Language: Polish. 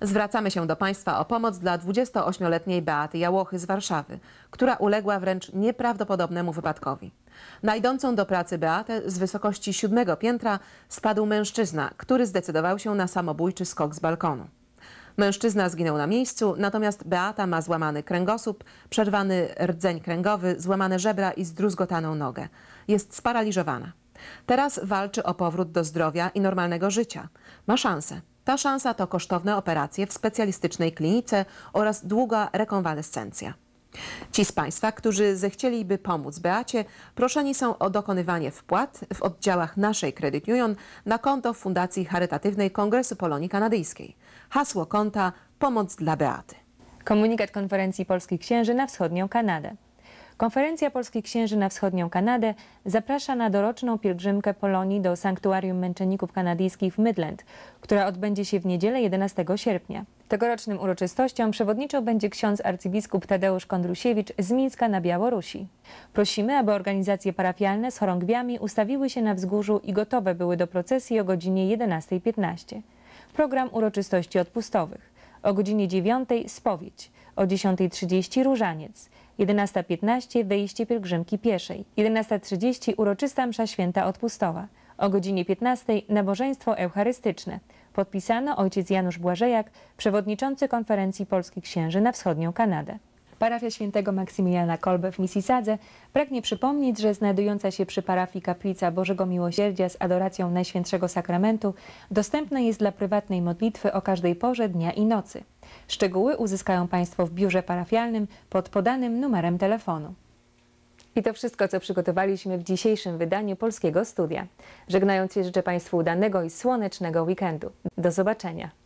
Zwracamy się do Państwa o pomoc dla 28-letniej Beaty Jałochy z Warszawy, która uległa wręcz nieprawdopodobnemu wypadkowi. Na idącą do pracy Beatę z wysokości siódmego piętra spadł mężczyzna, który zdecydował się na samobójczy skok z balkonu. Mężczyzna zginął na miejscu, natomiast Beata ma złamany kręgosłup, przerwany rdzeń kręgowy, złamane żebra i zdruzgotaną nogę. Jest sparaliżowana. Teraz walczy o powrót do zdrowia i normalnego życia. Ma szansę. Ta szansa to kosztowne operacje w specjalistycznej klinice oraz długa rekonwalescencja. Ci z Państwa, którzy zechcieliby pomóc Beacie, proszeni są o dokonywanie wpłat w oddziałach naszej Credit Union na konto Fundacji Charytatywnej Kongresu Polonii Kanadyjskiej. Hasło konta Pomoc dla Beaty. Komunikat konferencji polskich księży na wschodnią Kanadę. Konferencja Polskich Księży na Wschodnią Kanadę zaprasza na doroczną pielgrzymkę Polonii do Sanktuarium Męczenników Kanadyjskich w Midland, która odbędzie się w niedzielę 11 sierpnia. Tegorocznym uroczystościom przewodniczył będzie ksiądz arcybiskup Tadeusz Kondrusiewicz z Mińska na Białorusi. Prosimy, aby organizacje parafialne z chorągwiami ustawiły się na wzgórzu i gotowe były do procesji o godzinie 11.15. Program uroczystości odpustowych. O godzinie 9 spowiedź, o 10.30 różaniec, 11.15 wyjście pielgrzymki pieszej, 11.30 uroczysta msza święta odpustowa, o godzinie 15 nabożeństwo eucharystyczne. Podpisano ojciec Janusz Błażejak, przewodniczący konferencji polskich księży na wschodnią Kanadę. Parafia świętego Maksymiliana Kolbe w Mississadze pragnie przypomnieć, że znajdująca się przy parafii kaplica Bożego Miłosierdzia z adoracją Najświętszego Sakramentu dostępna jest dla prywatnej modlitwy o każdej porze dnia i nocy. Szczegóły uzyskają Państwo w biurze parafialnym pod podanym numerem telefonu. I to wszystko, co przygotowaliśmy w dzisiejszym wydaniu Polskiego Studia. Żegnając się życzę Państwu udanego i słonecznego weekendu. Do zobaczenia.